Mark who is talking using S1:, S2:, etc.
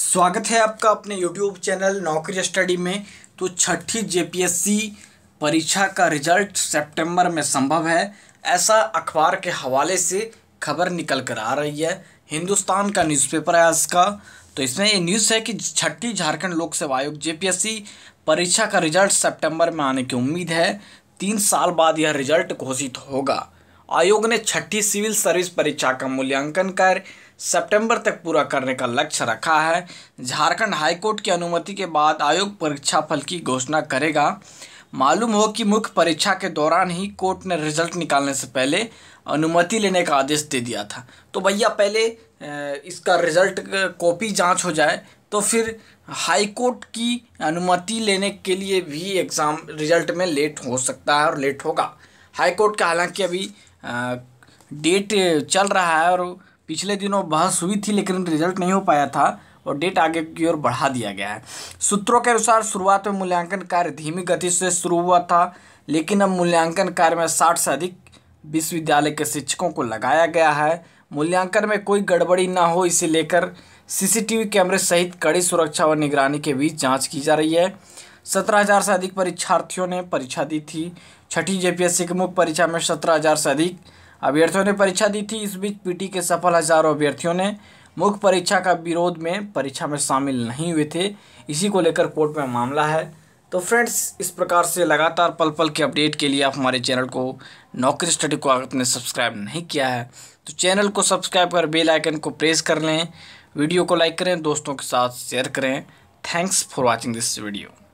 S1: स्वागत है आपका अपने YouTube चैनल नौकरी स्टडी में तो छठी जे परीक्षा का रिजल्ट सितंबर में संभव है ऐसा अखबार के हवाले से खबर निकल कर आ रही है हिंदुस्तान का न्यूज़पेपर है आज का तो इसमें ये न्यूज़ है कि छठी झारखंड लोक सेवा आयोग जे परीक्षा का रिजल्ट सितंबर में आने की उम्मीद है तीन साल बाद यह रिजल्ट घोषित होगा आयोग ने छठी सिविल सर्विस परीक्षा का मूल्यांकन कर सितंबर तक पूरा करने का लक्ष्य रखा है झारखंड हाईकोर्ट की अनुमति के बाद आयोग परीक्षा फल की घोषणा करेगा मालूम हो कि मुख्य परीक्षा के दौरान ही कोर्ट ने रिजल्ट निकालने से पहले अनुमति लेने का आदेश दे दिया था तो भैया पहले इसका रिजल्ट कॉपी जांच हो जाए तो फिर हाई कोर्ट की अनुमति लेने के लिए भी एग्ज़ाम रिजल्ट में लेट हो सकता है और लेट होगा हाई कोर्ट का हालांकि अभी डेट चल रहा है और पिछले दिनों बहस हुई थी लेकिन रिजल्ट नहीं हो पाया था और डेट आगे की ओर बढ़ा दिया गया है सूत्रों के अनुसार शुरुआत में मूल्यांकन कार्य धीमी गति से शुरू हुआ था लेकिन अब मूल्यांकन कार्य में साठ से अधिक विश्वविद्यालय के शिक्षकों को लगाया गया है मूल्यांकन में कोई गड़बड़ी ना हो इसे लेकर सीसीटीवी कैमरे सहित कड़ी सुरक्षा और निगरानी के बीच जांच की जा रही है सत्रह हज़ार से अधिक परीक्षार्थियों ने परीक्षा दी थी छठी जेपीएससी की मुख्य परीक्षा में सत्रह हज़ार से अधिक अभ्यर्थियों ने परीक्षा दी थी इस बीच पीटी के सफल हज़ारों अभ्यर्थियों ने मुख्य परीक्षा का विरोध में परीक्षा में शामिल नहीं हुए थे इसी को लेकर कोर्ट में मामला है तो फ्रेंड्स इस प्रकार से लगातार पल पल के अपडेट के लिए आप हमारे चैनल को नौकरी स्टडी को आपने सब्सक्राइब नहीं किया है तो चैनल को सब्सक्राइब कर बेल आइकन को प्रेस कर लें वीडियो को लाइक करें दोस्तों के साथ शेयर करें thanks for watching this video